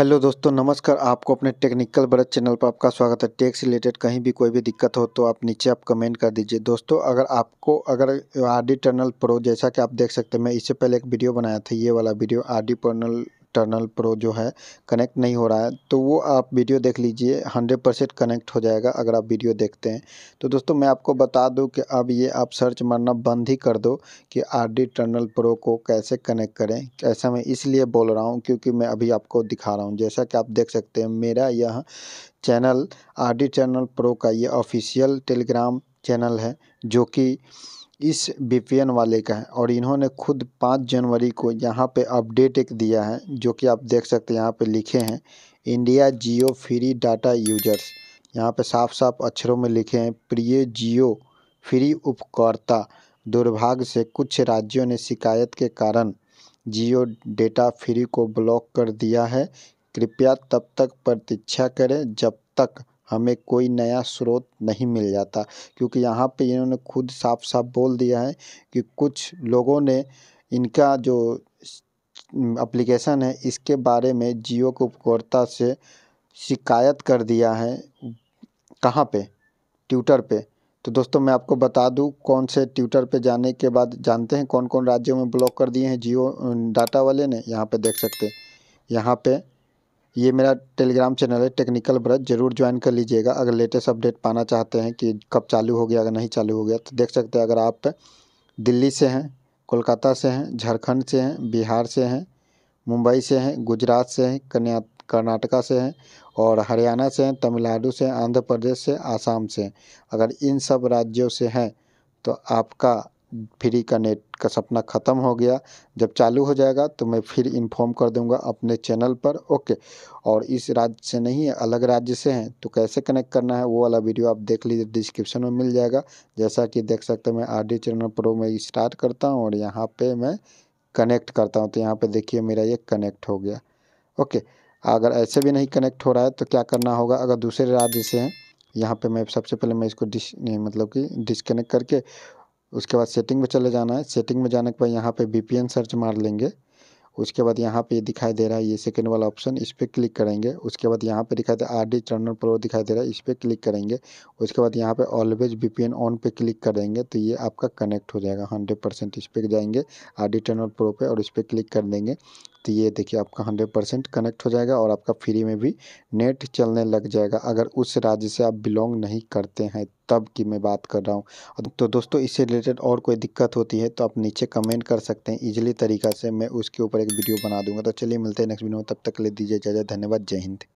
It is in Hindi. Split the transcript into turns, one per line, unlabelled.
हेलो दोस्तों नमस्कार आपको अपने टेक्निकल बड़ा चैनल पर आपका स्वागत है टैक्स रिलेटेड कहीं भी कोई भी दिक्कत हो तो आप नीचे आप कमेंट कर दीजिए दोस्तों अगर आपको अगर आर डी टर्नल प्रो जैसा कि आप देख सकते हैं मैं इससे पहले एक वीडियो बनाया था ये वाला वीडियो आर डी टर्नल इंटरनल प्रो जो है कनेक्ट नहीं हो रहा है तो वो आप वीडियो देख लीजिए हंड्रेड परसेंट कनेक्ट हो जाएगा अगर आप वीडियो देखते हैं तो दोस्तों मैं आपको बता दूं कि अब ये आप सर्च मारना बंद ही कर दो कि आर डी टर्नल प्रो को कैसे कनेक्ट करें ऐसा मैं इसलिए बोल रहा हूँ क्योंकि मैं अभी आपको दिखा रहा हूँ जैसा कि आप देख सकते हैं मेरा यह चैनल आर डी टर्नल प्रो का ये ऑफिशियल टेलीग्राम चैनल है जो कि इस बीपीएन वाले का है और इन्होंने खुद पाँच जनवरी को यहाँ पे अपडेट एक दिया है जो कि आप देख सकते हैं यहाँ पे लिखे हैं India Jio free data users यहाँ पे साफ साफ अक्षरों में लिखे हैं प्रिय जियो फ्री उपकर्ता दुर्भाग्य से कुछ राज्यों ने शिकायत के कारण जियो डेटा फ्री को ब्लॉक कर दिया है कृपया तब तक प्रतीक्षा करें जब तक हमें कोई नया स्रोत नहीं मिल जाता क्योंकि यहाँ पे इन्होंने खुद साफ साफ बोल दिया है कि कुछ लोगों ने इनका जो अप्लीकेशन है इसके बारे में जियो के उपकर्ता से शिकायत कर दिया है कहाँ पे ट्विटर पे तो दोस्तों मैं आपको बता दूं कौन से ट्विटर पे जाने के बाद जानते हैं कौन कौन राज्यों में ब्लॉक कर दिए हैं जियो डाटा वाले ने यहाँ पे देख सकते हैं यहाँ पे ये मेरा टेलीग्राम चैनल है टेक्निकल ब्रज जरूर ज्वाइन कर लीजिएगा अगर लेटेस्ट अपडेट पाना चाहते हैं कि कब चालू हो गया अगर नहीं चालू हो गया तो देख सकते हैं अगर आप दिल्ली से हैं कोलकाता से हैं झारखंड से हैं बिहार से हैं मुंबई से हैं गुजरात से हैं कन्या कर्नाटका से हैं और हरियाणा से हैं तमिलनाडु से आंध्र प्रदेश से आसाम से अगर इन सब राज्यों से हैं तो आपका फ्री का नेट का सपना ख़त्म हो गया जब चालू हो जाएगा तो मैं फिर इन्फॉर्म कर दूंगा अपने चैनल पर ओके और इस राज्य से नहीं है अलग राज्य से हैं तो कैसे कनेक्ट करना है वो वाला वीडियो आप देख लीजिए डिस्क्रिप्शन में मिल जाएगा जैसा कि देख सकते हैं मैं आर डी चैनल प्रो में स्टार्ट करता हूँ और यहाँ पर मैं कनेक्ट करता हूँ तो यहाँ पर देखिए मेरा ये कनेक्ट हो गया ओके अगर ऐसे भी नहीं कनेक्ट हो रहा है तो क्या करना होगा अगर दूसरे राज्य से हैं यहाँ पे मैं सबसे पहले मैं इसको डिस मतलब कि डिसकनेक्ट करके उसके बाद सेटिंग में चले जाना है सेटिंग में जाने के बाद यहाँ पे बी सर्च मार लेंगे उसके बाद यहाँ पे दिखाई दे रहा है ये सेकंड वाला ऑप्शन इस पर क्लिक करेंगे उसके बाद यहाँ पे दिखाई दे आर डी चैनल प्रो दिखाई दे रहा है इस पर क्लिक करेंगे उसके बाद यहाँ पे ऑलवेज एन ऑन पे क्लिक करेंगे तो ये आपका कनेक्ट हो जाएगा हंड्रेड परसेंट इस पर जाएंगे आर डी चैनल प्रो पे और इस पर क्लिक कर देंगे तो ये देखिए आपका हंड्रेड परसेंट कनेक्ट हो जाएगा और आपका फ्री में भी नेट चलने लग जाएगा अगर उस राज्य से आप बिलोंग नहीं करते हैं तब की मैं बात कर रहा हूँ तो दोस्तों इससे रिलेटेड और कोई दिक्कत होती है तो आप नीचे कमेंट कर सकते हैं इजीली तरीका से मैं उसके ऊपर एक वीडियो बना दूंगा तो चलिए मिलते हैं नेक्स्ट वीडियो तब तक ले दीजिए जय धन्यवाद जय हिंद